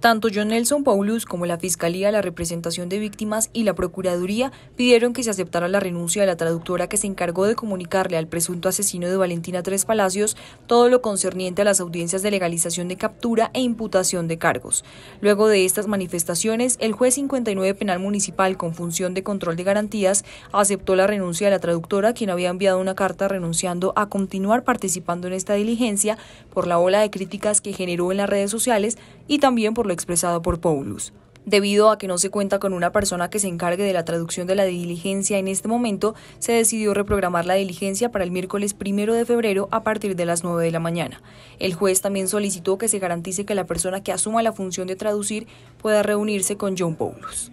Tanto John Nelson Paulus como la Fiscalía, la Representación de Víctimas y la Procuraduría pidieron que se aceptara la renuncia de la traductora que se encargó de comunicarle al presunto asesino de Valentina Tres Palacios todo lo concerniente a las audiencias de legalización de captura e imputación de cargos. Luego de estas manifestaciones, el juez 59 Penal Municipal con función de control de garantías aceptó la renuncia de la traductora, quien había enviado una carta renunciando a continuar participando en esta diligencia por la ola de críticas que generó en las redes sociales y también por expresado por Paulus. Debido a que no se cuenta con una persona que se encargue de la traducción de la diligencia en este momento, se decidió reprogramar la diligencia para el miércoles primero de febrero a partir de las 9 de la mañana. El juez también solicitó que se garantice que la persona que asuma la función de traducir pueda reunirse con John Paulus.